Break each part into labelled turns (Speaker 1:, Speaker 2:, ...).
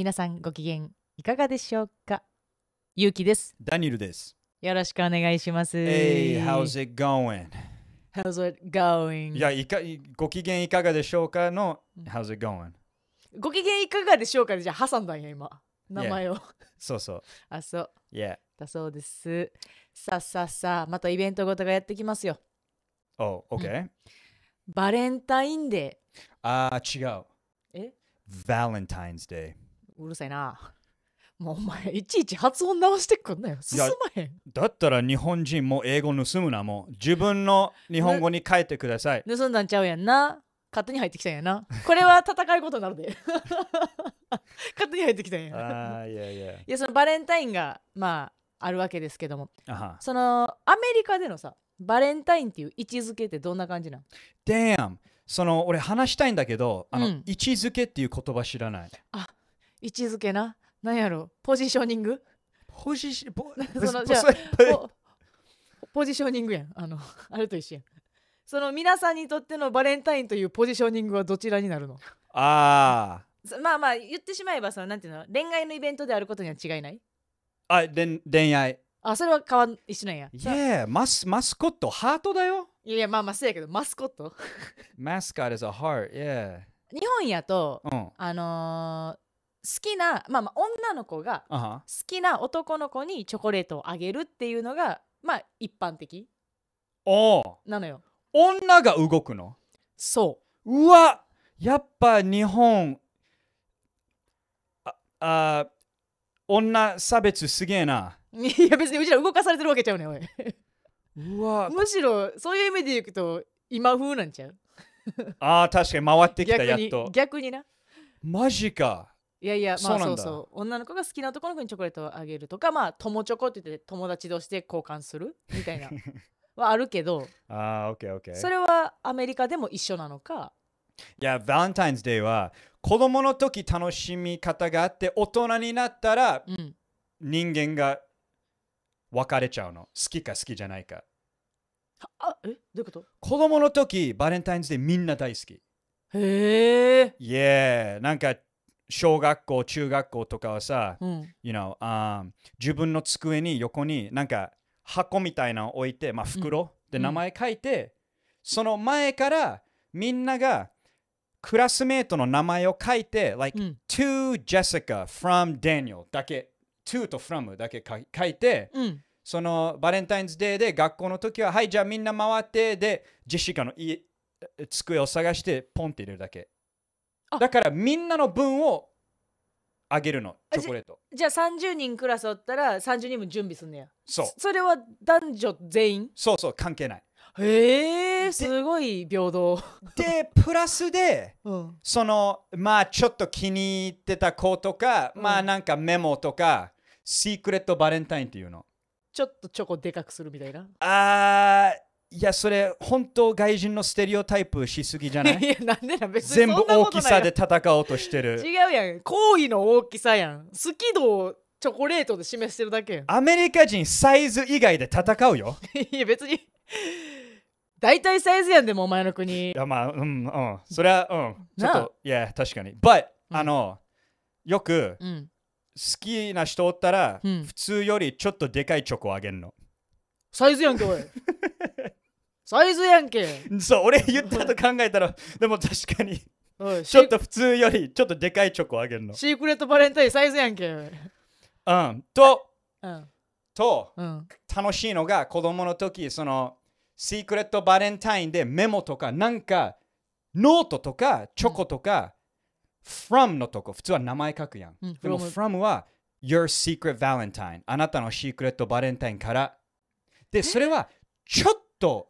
Speaker 1: 皆さんご機嫌いかがでしょうか
Speaker 2: ゆうきです。ダニエルです。
Speaker 1: よろしくお願いします。Hey, how's
Speaker 2: it going?
Speaker 1: How's it going? いや、
Speaker 2: いかご機嫌いかがでしょうかの How's it going?
Speaker 1: ご機嫌いかがでしょうかでじゃあ挟んだんや今。名前を。
Speaker 2: そうそう。あ、そう。Yeah.
Speaker 1: だそうです。さあさあさあ、またイベントごとがやってきますよ。
Speaker 2: Oh, o k うん、
Speaker 1: バレンタインデ
Speaker 2: ー。ああ、違う。え ?Valentine's Day。
Speaker 1: うるさいな。もうお前、いちいち発音直してくんなよ。進まへん。
Speaker 2: だったら日本人も英語盗むな、もう。自分の日本語に変えてください。盗
Speaker 1: んだんちゃうやんな。勝手に入ってきたんやな。これは戦うことになるで。勝手に入ってきたんや。
Speaker 2: あいやいや。いや、
Speaker 1: そのバレンタインが、まあ、あるわけですけども。その、アメリカでのさ、バレンタインっていう位置づけってどんな感じなの
Speaker 2: ?Damn! その、俺話したいんだけど、あの、うん、位置づけっていう言葉知らない。
Speaker 1: あ位置づけな何やろポジショニングポジションポ ポポジショニングやんあの あれと一緒やんその皆さんにとってのバレンタインというポジショニングはどちらになるの
Speaker 2: ああ
Speaker 1: まあまあ言ってしまえばそのなんていうの恋愛のイベントであることには違いない
Speaker 2: あ恋恋愛
Speaker 1: あそれは変わん一緒なんやい
Speaker 2: やマスマスコットハートだよ
Speaker 1: いやいやまあまあそうやけどマスコット
Speaker 2: マスコット is a heart yeah
Speaker 1: 日本やと、うん、あのー好きな、まあ、まあ女の子が好きな男の子にチョコレートをあげるっていうのがまあ一般的
Speaker 2: なのよ女が動くのそううわやっぱ日本ああ女差別すげえな
Speaker 1: いや別にうちら動かされてるわけちゃうねおいうわむしろそういう意味で言うと今風なんちゃう
Speaker 2: あー確かに回ってきたやっと逆になマジか
Speaker 1: いやいやまあそうそう女の子が好きな男の子にチョコレートをあげるとかまあ友チョコって言って友達同士で交換するみたいな はあるけど
Speaker 2: ああオッケーオッケーそれ
Speaker 1: はアメリカでも一緒なのか
Speaker 2: いやバレンタインズデーは子供の時楽しみ方があって大人になったら、人間が別れちゃうの好きか好きじゃないか
Speaker 1: あえどういうこと
Speaker 2: 子供の時バレンタインズデーみんな大好きへえいやなんか小学校、中学校とかはさ、うん you know, um, 自分の机に横になんか箱みたいなの置いて、まあ、袋で名前書いて、その前からみんながクラスメートの名前を書いて、like、うん to Jessica from Daniel だけ、to と from だけ書いて、うんそのバレンタインズデーで学校の時は、はい、じゃあみんな回って、で、ジェシカの家机を探して、ポンって入れるだけ。だからみんなの分をあげるのチョコレート
Speaker 1: じゃあ30人クラスおったら30人分準備すんねや
Speaker 2: そうそれは男女全員そうそう関係ないへえすごい平等でプラスで、うん、そのまあちょっと気に入ってた子とか、うん、まあなんかメモとかシークレットバレンタインっていうのちょっと
Speaker 1: チョコでかくするみたいな
Speaker 2: あいやそれ本当外人のステレオタイプしすぎじゃない い
Speaker 1: やなんでな別に全部大きさで
Speaker 2: 戦おうとしてる違
Speaker 1: うやん行為の大きさやん好き度をチョコレートで示してるだけやん
Speaker 2: アメリカ人サイズ以外で戦うよいや別に大体サイズやんでもお前の国いやまあうんうんそれはうんちょっといや確かに But、うん、あのよく、うん、好きな人おったら、うん、普通よりちょっとでかいチョコあげんのサイズやんけおい サイズやんけそう俺言ったと考えたらでも確かにちょっと普通よりちょっとでかいチョコあげるのシーク
Speaker 1: レットバレンタインサイズやんけう
Speaker 2: んと、うん、と、うん、楽しいのが子供の時そのシークレットバレンタインでメモとかなんかノートとかチョコとか、うん、from のとこ普通は名前書くやん、うん、でも from は your secret valentine あなたのシークレットバレンタインからでそれはちょっと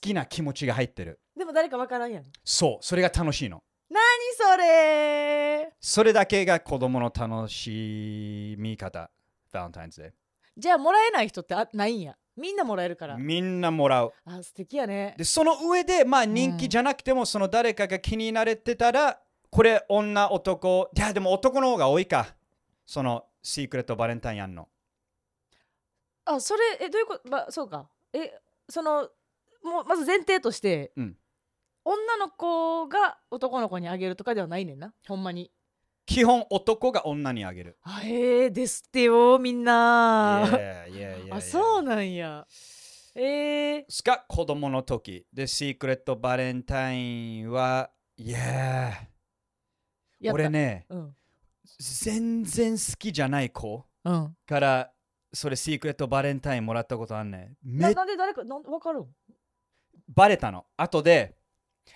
Speaker 2: きな気持ちが入ってる
Speaker 1: でも誰かわからんやん
Speaker 2: そうそれが楽しいの
Speaker 1: 何それ
Speaker 2: それだけが子供の楽しみ方バレンタインズで
Speaker 1: じゃあもらえない人ってあないんやみんなもらえるから
Speaker 2: みんなもらう
Speaker 1: あ素敵やね
Speaker 2: でその上でまあ人気じゃなくても、うん、その誰かが気になれてたらこれ女男いやでも男の方が多いかそのシークレットバレンタインやんの
Speaker 1: あそれえどういうこと、まあ、そうかえそのもうまず前提として、うん、女の子が男の子にあげるとかではないねんなほんまに
Speaker 2: 基本男が女にあげる
Speaker 1: あへえですってよみんな yeah, yeah, yeah, あそうなんやえ
Speaker 2: ー、しか子供の時でシークレットバレンタインはいや
Speaker 1: 俺ね、う
Speaker 2: ん、全然好きじゃない子、うん、からそれシークレットバレンタインもらったことあんねんめなな
Speaker 1: んで誰かなん分かる
Speaker 2: バレたの。後で、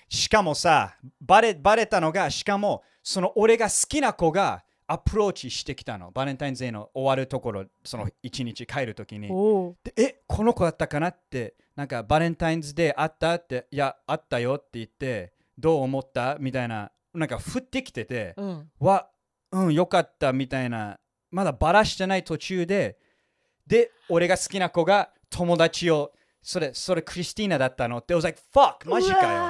Speaker 2: しかもさ、バレバレたのが、しかも、その俺が好きな子がアプローチしてきたの。バレンタインデーの終わるところ、その一日帰るときに。でえ、この子だったかなって、なんかバレンタインズデーあったって、いや、あったよって言って、どう思ったみたいな、なんか降ってきてて、うん、わ、うん、よかったみたいな、まだバラしてない途中で、で、俺が好きな子が友達を。それ、それクリスティーナだったのって、I was like, fuck! マジかよ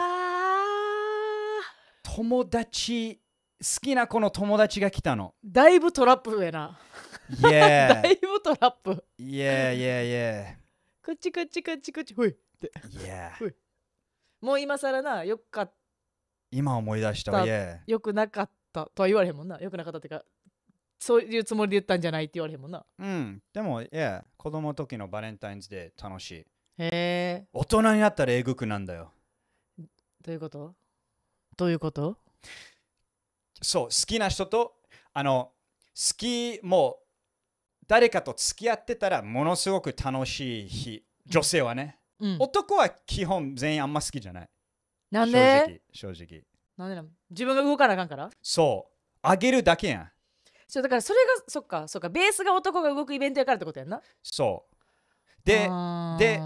Speaker 2: 友達、好きな子の友達が来たの。
Speaker 1: だいぶトラップ上な。いや。だいぶトラップ。
Speaker 2: いやいやいや。
Speaker 1: こっちこっちこっちこっち、ほいって。いや。もう今更な、よかった。
Speaker 2: 今思い出した、いや。
Speaker 1: よくなかったとは言われへんもんな。よくなかったってか。そういうつもりで言ったんじゃないって言われへんもんな。
Speaker 2: うん。でも、いや、子供の時のバレンタインズで楽しい。へえ大人になったらえぐくなんだよ
Speaker 1: どういうことどういうこと
Speaker 2: そう好きな人とあの好きもう誰かと付き合ってたらものすごく楽しい日女性はね、うん、男は基本全員あんま好きじゃない
Speaker 1: なんで正直正直なんでな自分が動かなあかんから
Speaker 2: そうあげるだけやん
Speaker 1: そうだからそれがそっかそっかベースが男が動くイベントやからってことやんな
Speaker 2: そでで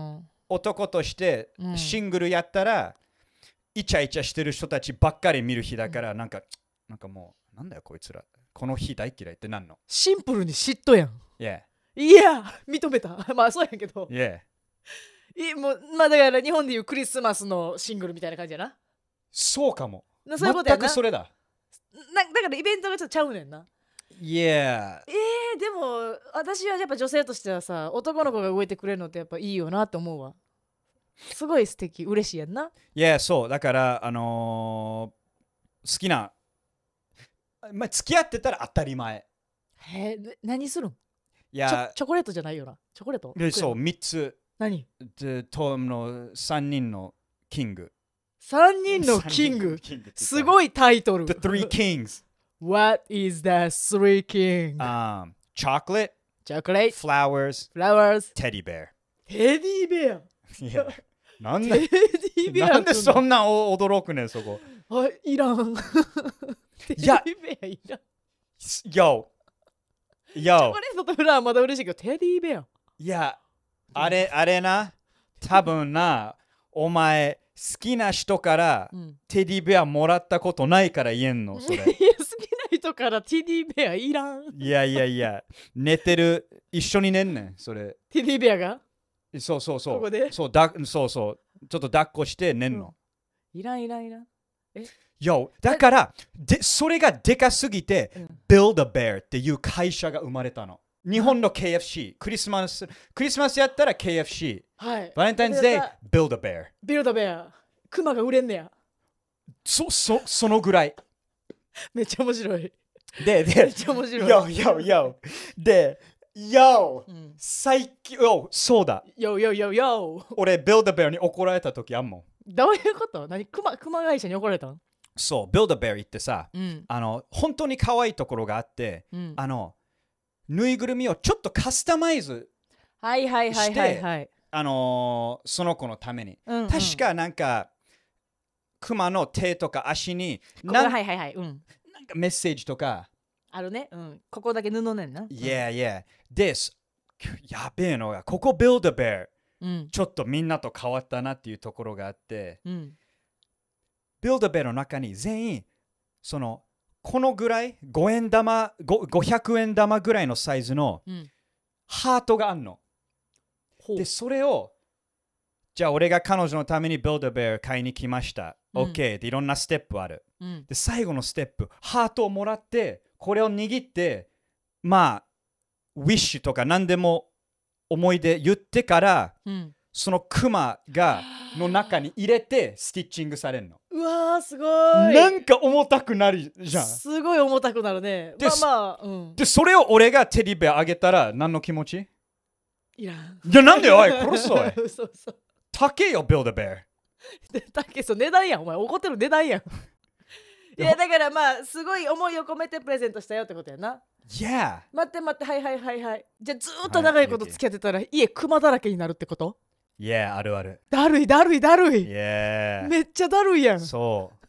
Speaker 2: 男としてシングルやったら、イチャイチャしてる人たちばっかり見る日だから、なんかなんかもうなんだよこいつらこの日大嫌いってなんの
Speaker 1: シンプルに嫉妬やん、yeah. いや認めた まあそうやけど、yeah. いもうまあだから日本でいうクリスマスのシングルみたいな感じやな
Speaker 2: そうかもそういうことやな全くそれだ
Speaker 1: なだからイベントがちょっとちゃうねんな
Speaker 2: Yeah. え
Speaker 1: ー、でも私はやっぱ女性としてはさ男の子が動いてくれるのってやっぱいいよなって思うわすごい素敵嬉しいやんな
Speaker 2: Yeah そうだからあのー、好きなまあ付き合ってたら当たり前へえ何するんいやチョコレートじゃないよなチョ
Speaker 1: コレートでそう3
Speaker 2: つ何でトの3人のキング
Speaker 1: 3人のキング
Speaker 2: すごいタイトル The Three Kings What is the three king? Um, chocolate, Chocolate, flowers, flowers, teddy bear. テディベア。いや、なんテディベア。なんでそんな驚くねん、そこ。
Speaker 1: あ、いらん。テディベアいらん。Yo!
Speaker 2: チョ Yo! コ
Speaker 1: レートとフラワーまだ嬉しいけど、テディベア。
Speaker 2: いや、あれ、あれな、多分な、お前、好きな人からテディベアもらったことないから言えんの、それ。
Speaker 1: からティディベアいらん。
Speaker 2: いやいやいや、寝てる、一緒に寝んねん、それ。
Speaker 1: ティディベアが
Speaker 2: そうそうそう。ここでそうだそうそう。ちょっと抱っこして寝んの。
Speaker 1: うん、いらんいらんいらん。え
Speaker 2: Yo, だからでそれがでかすぎて、うん、Build a Bear っていう会社が生まれたの。日本の KFC、クリスマス、クリスマスやったら KFC、
Speaker 1: はい、バレンタインズデー、Build a Bear。Build a Bear。クマが売れんねや。
Speaker 2: そ、そ、そのぐらい。めっちゃ面白い。で、で、めっちゃ面白い。Yo, y で、Yo!、うん、最近、Yo! そうだ。Yo, yo, yo, yo! 俺、ビルダベアに怒られた時あんもん。どういうこと何熊熊会社に怒られたのそう、ビルダベアーってさ、うん、あの、本当に可愛いところがあって、うん、あの、ぬいぐるみをちょっとカスタマイズ
Speaker 1: はいはいはいはいは
Speaker 2: い、あのー、その子のために、うんうん、確かなんか熊の手とか足にな,、はいはいはいうん、メッセージとか
Speaker 1: あるね、うん、ここだけ布ねんな Yeah
Speaker 2: yeah This やべえのがここ Build a Bear、うん、ちょっとみんなと変わったなっていうところがあって、うん、Build a Bear の中に全員そのこのぐらい5円玉500円玉ぐらいのサイズのハートがあんの、うん、でそれをじゃあ俺が彼女のために Build a Bear 買いに来ました OK っていろんなステップある、うん、で最後のステップハートをもらってこれを握ってまあウィッシュとか何でも思い出言ってから、うん、そのクマがの中に入れてスティッチングされるの
Speaker 1: うわすごいなん
Speaker 2: か重たくなるじゃん
Speaker 1: すごい重たくなるねまあ、まあう
Speaker 2: ん、でそれを俺がテディベアあげたら何の気持ちいらんいやなんでおい殺すぞおいそうそう高えよビルドベア
Speaker 1: でたけしさん値段やんお前怒ってる値段やんいやだからまあすごい思いを込めてプレゼントしたよってことやな Yeah 待って待ってはいはいはいはいじゃあずっと長いこと付き合ってたら家クマだらけになるってこと
Speaker 2: Yeah あるあるだるいだるいだるい Yeah めっちゃだるいやんそう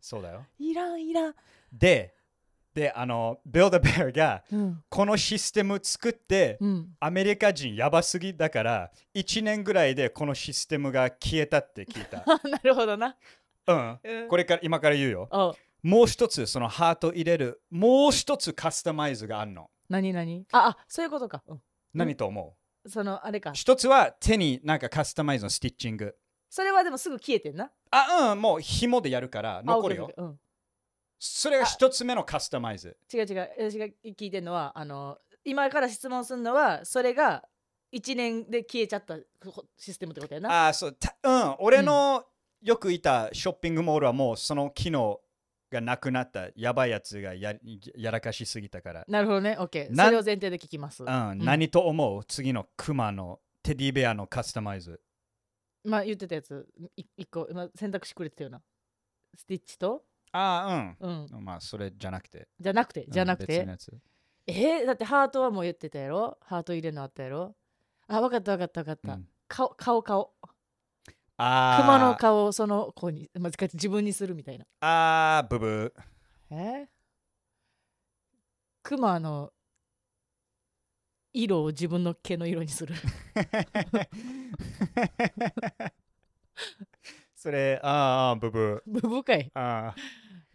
Speaker 2: そうだよいらんいらんでであのビルド・ベアが、このシステム作って、うん、アメリカ人やばすぎだから1年ぐらいでこのシステムが消えたって聞いた なるほどな、うん、うん、これから今から言うよもう一つそのハート入れるもう一つカスタマイズがあるの
Speaker 1: 何何ああそういうことか、
Speaker 2: 何と思
Speaker 1: うそのあれか一
Speaker 2: つは手になんかカスタマイズのスティッチング
Speaker 1: それはでもすぐ消えてんな
Speaker 2: あうんもう紐でやるから残るよ、うんそれが一つ目のカスタマイズ
Speaker 1: 違う違う私が聞いてるのはあの今から質問するのはそれが1年で消えちゃったシステムってことやなあ
Speaker 2: そううん俺のよくいたショッピングモールはもうその機能がなくなったやばいやつがややらかしすぎたからなる
Speaker 1: ほどね OK それを前提で聞きます、うん、うん、何
Speaker 2: と思う次のクマのテディベアのカスタマイズ
Speaker 1: まあ言ってたやつ1個今選択肢くれてたよなスティッチと
Speaker 2: ああ、うん、うん。まあ、それじゃなくて。じゃなくて、じゃなくて。
Speaker 1: えー、だってハートはもう言ってたやろハート入れのあったやろあ、わかった分かった分かった。うん、顔、顔、顔。
Speaker 2: ああ。熊の
Speaker 1: 顔をその子に、まあ、自分にするみたいな。
Speaker 2: ああ、ブブ
Speaker 1: ー。えー、熊の色を自分の毛の色にする
Speaker 2: それ、ああ、ブブー。ブブーかい。ああ。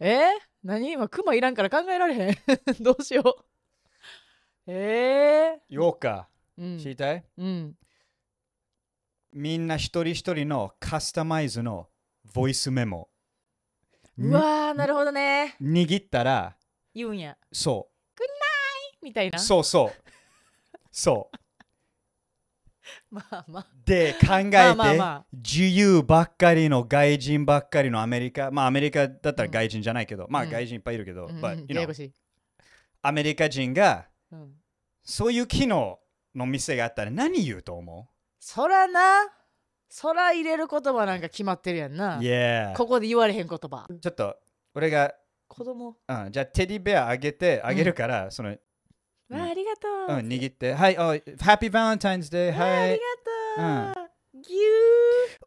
Speaker 2: えー、何今
Speaker 1: クマいらんから考えられへん どうしよ
Speaker 2: うええー、ようか、うん、知りたい、うん、みんな一人一人のカスタマイズのボイスメモう
Speaker 1: わーなるほどね
Speaker 2: 握ったら言うんやそう「グッナ
Speaker 1: イ!」みたいなそ
Speaker 2: うそうそう
Speaker 1: まあまあ、
Speaker 2: で考えて、まあまあまあ、自由ばっかりの外人ばっかりのアメリカまあアメリカだったら外人じゃないけど、うん、まあ外人いっぱいいるけど、うん But, know, アメリカ人が、うん、そういう機能の店があったら何言うと思う
Speaker 1: そらなそら入れる言葉なんか決まってるやんな、yeah. ここで言われへん言葉
Speaker 2: ちょっと俺が子供、うん、じゃあテディベアあげてあげるから、その
Speaker 1: わありがとう、
Speaker 2: うん、握ってはいおハッピーバレンタインズデーはいありがとう、うん、ギュー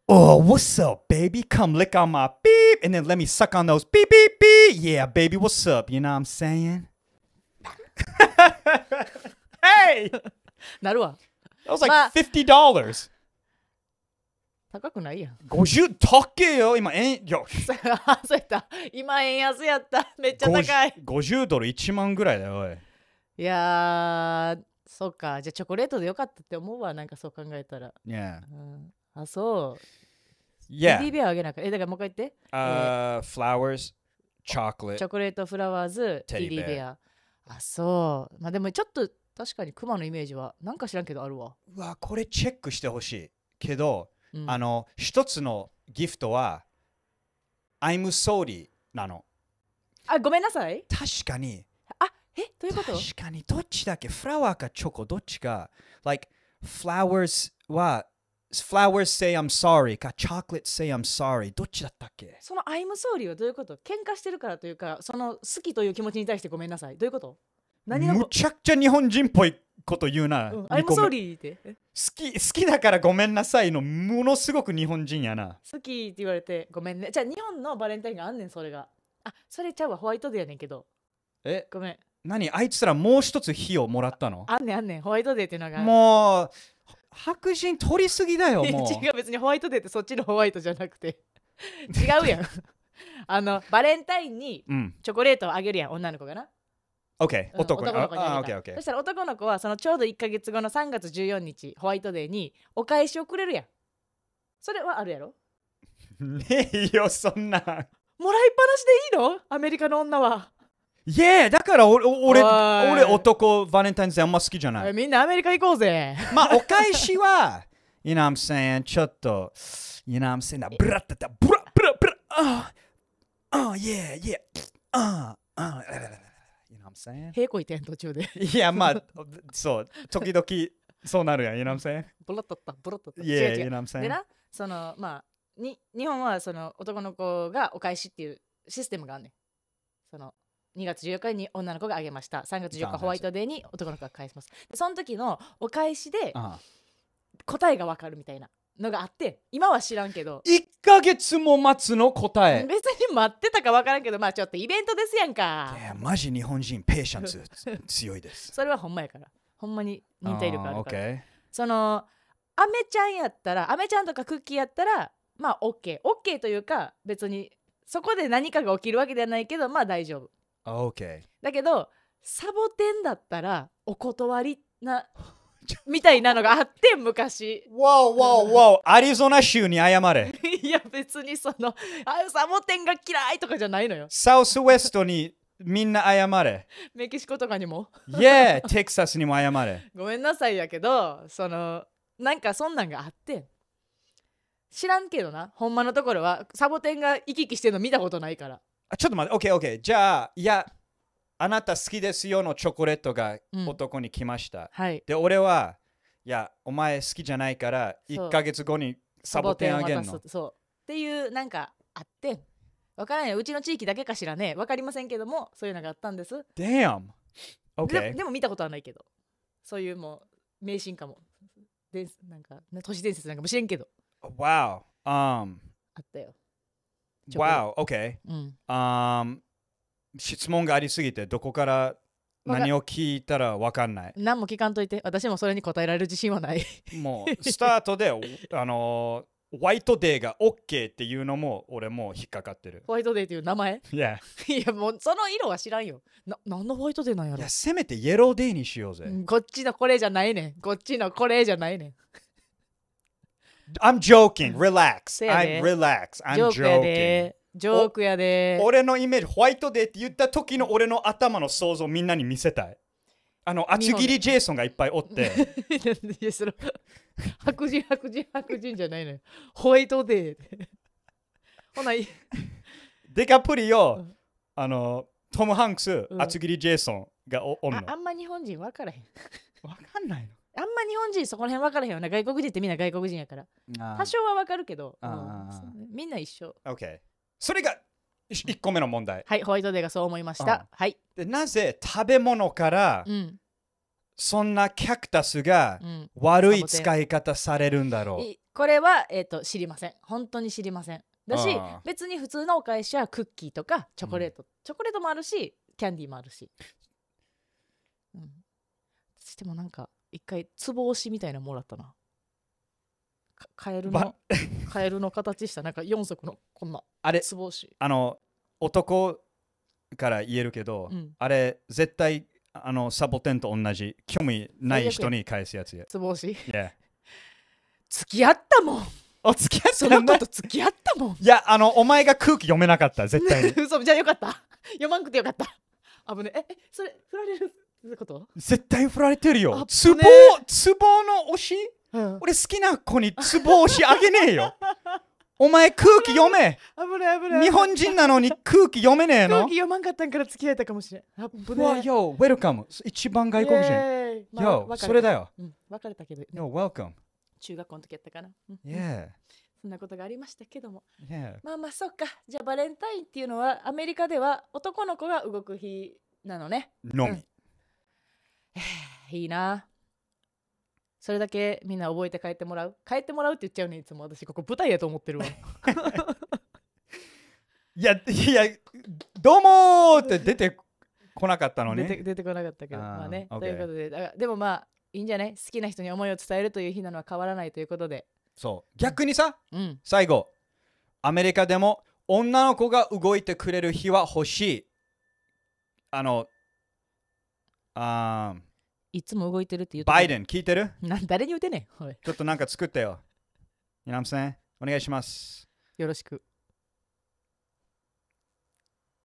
Speaker 2: Oh, what's up, baby? Come lick on my beep and then let me suck on those beep, beep, beep. Yeah, baby, what's up? You know what I'm saying? hey! なるわ。That was fifty dollars
Speaker 1: 高くないやん
Speaker 2: 50高けよ今円よそうや
Speaker 1: った今円安やっためっちゃ高い
Speaker 2: 50
Speaker 1: いやそっかじゃあチョコレートでよかったって思うわなんかそう考えたら、いや。あそういや。ービテベアあげなかえだからもう一回言って。Uh,
Speaker 2: えー、ズ、l o w e r s チョコ
Speaker 1: レート、フラワーズ、テディベア。あ、そう。まあでもちょっと確かにクマのイメージはなんか知らんけどあるわ。
Speaker 2: うわ、これチェックしてほしい。けど、うん、あの、一つのギフトは、I'm sorry なの。
Speaker 1: あ、ごめんなさい。
Speaker 2: 確かに、えどういうこと確かにどっちだっけフラワーかチョコどっちか Like flowers は flowers say I'm sorry か chocolate say I'm sorry どっちだったっ
Speaker 1: けその I'm sorry はどういうこと喧嘩してるからというかその好きという気持ちに対してごめんなさいどういうこと
Speaker 2: 何むちゃくちゃ日本人っぽいこと言うな、うん、I'm sorry って好き好きだからごめんなさいのものすごく日本人やな
Speaker 1: 好きって言われてごめんねじゃあ日本のバレンタインがあんねんそれがあそれちゃうわホワイトデーやねんけどえごめん
Speaker 2: 何あいつらもう一つ火をもらったの
Speaker 1: あんねんあんねんホワイトデーっていうのが
Speaker 2: もう
Speaker 1: 白人取りすぎだよ もう違う別にホワイトデーってそっちのホワイトじゃなくて 違うやんあのバレンタインにチョコレートをあげるやん、女の子がな
Speaker 2: OK、うん、男の子にあげたそした
Speaker 1: ら男の子はそのちょうど1か月後の3月14日ホワイトデーにお返しをくれるやんそれはあるやろ
Speaker 2: ねえよそんなも
Speaker 1: らいっぱなしでいいのアメリカの女は
Speaker 2: いやだから俺俺俺男バレンタインズあんま好きじゃな
Speaker 1: いみんなアメリカ行こうぜまあお返し
Speaker 2: は You know I'm saying ちょっと You know I'm saying ブラッタタブラブラブラああああ a あ、あ、あ、a h ああ y ああああああああああああああああああ平行あああ途中でいやまあそう時々そうなるやん You know what I'm saying
Speaker 1: ブラッタタブラッタタ Yeah You know what I'm saying でなそのまあに日本はその男の子がお返しっていうシステムがあねその2月14日に女の子があげました3月14日ホワイトデーに男の子が返しますその時のお返しで答えがわかるみたいなのがあって今は知らんけど
Speaker 2: 1か月も待つの答え
Speaker 1: 別に待ってたか分からんけどまあちょっとイベントですやんかいや
Speaker 2: マジ日本人ペーシャンス 強いで
Speaker 1: すそれはほんまやからほんまに忍耐力あるから、そのアメちゃんやったらアメちゃんとかクッキーやったらまあ OKOK、OK OK、というか別にそこで何かが起きるわけではないけどまあ大丈夫 Okay. だけどサボテンだったらお断りな みたいなのがあって昔。
Speaker 2: わおわおわおアリゾナ州に謝れ。
Speaker 1: いや別にそのあサボテンが嫌いとかじゃないのよ。
Speaker 2: サウスウェストにみんな謝れ。
Speaker 1: メキシコとかにも。いや、テ
Speaker 2: キサスにも謝れ。
Speaker 1: ごめんなさいやけどそのなんかそんなんがあって。知らんけどなほんまのところはサボテンが行き来してるの見たことないから
Speaker 2: ちょっと待って、オッケーオッケー。じゃあ、いや、あなた好きですよのチョコレートが男に来ました。はい、で、俺は、いや、お前好きじゃないから、1か月後にサボテンあげるの。
Speaker 1: そうっていう、なんかあって、わからないうちの地域だけかしらね、わかりませんけども、そういうのがあったんです。
Speaker 2: Damn! Okay. ででも
Speaker 1: 見たことはないけど、そういうもう、迷信かも。でなんか都市伝説なんかもしれんけど。
Speaker 2: Wow! Um, あったよ。Wow, okay. Um, 質問がありすぎて、どこから何を聞いたらわかんない。
Speaker 1: 何も聞かんといて私もそれに答えられる自信はない
Speaker 2: もう、スタートで、あのー、ホワイトデーがオッケーっていうのも、俺も引っかかってる。
Speaker 1: ホワイトデーっていう名前 いやもうその色は知らんよな何のホワイト
Speaker 2: デーなんやいろや、せめてイエローデーにしようぜ。
Speaker 1: こっちのこれじゃないねんこっちのこれじゃないねん
Speaker 2: I'm joking. Relax. I'm relax. I'm joking. ジョークやで俺のイメージ、ホワイトデーって言った時の俺の頭の想像をみんなに見せたい。あの、厚切りジェイソンがいっぱいおって、
Speaker 1: いやその白人白人白人じゃないのよホワイトデーほない
Speaker 2: デカプリうオあの、トム・ハンクス、厚切りジェイソンがおおんの。ああん
Speaker 1: ま日本人分からへん分かんないのあんま日本人そこら辺分からへんよな外国人ってみんな外国人やから多少は分かるけど、みんな一緒
Speaker 2: OK それが1個目の問題はい
Speaker 1: ホワイトデーがそう思い
Speaker 2: ました、はいでなぜ食べ物から、そんなキャクタスが悪い使い方されるんだろう、
Speaker 1: これは、えと、知りません本当に知りませんだし別に普通のお返しはクッキーとかチョコレート、チョコレートもあるしキャンディーもあるし、うん、してもなんか一回つぼ押しみたいなのもらったなカエルの カエルの形したなんか4足のこんなあれつぼ押し
Speaker 2: あの男から言えるけど、うんあれ絶対あのサボテンと同じ興味ない人に返すやつや。ぼ押し Yeah 付き合ったもんお付き合ったそのと付き合ったもんいやあのお前が空気読めなかった絶対に
Speaker 1: 嘘じゃあよかった読まんくてよかった危ねええそれ振られるどういうこと
Speaker 2: 絶対振られてるよ。ツボ、つぼ
Speaker 1: の推し、う
Speaker 2: ん、俺好きな子につぼ押しあげねえよ。お前空気読め
Speaker 1: 日本人なのに
Speaker 2: 空気読めねえの空気
Speaker 1: 読まんかったんから付き合えたかもしれん。わ、よ、
Speaker 2: ウェルカム。一番外国人。よ、まあ、それだよ。うん、別れたけど、ね。よ、ウェルカム。
Speaker 1: 中学校の時やったかな。うん、yeah. そんなことがありましたけども。Yeah. まあまあ、そっか。じゃあバレンタインっていうのはアメリカでは男の子が動く日なのね。のみ。うん いいなそれだけみんな覚えて帰ってもらう帰ってもらうって言っちゃうねいつも私ここ舞台やと思ってるわ
Speaker 2: いやいやどうもーって出てこなかったのね出て出てこなかったけどまあね、ということ
Speaker 1: でだでもまあいいんじゃない好きな人に思いを伝えるという日なのは変わらないということで
Speaker 2: そう逆にさ、うん、最後アメリカでも女の子が動いてくれる日は欲しいあのあい
Speaker 1: つも動いてるって言うバイデン、聞いてるな誰に言うてねん。
Speaker 2: ちょっとなんか作ってよ。You know what I'm saying? お願いします。よろしく。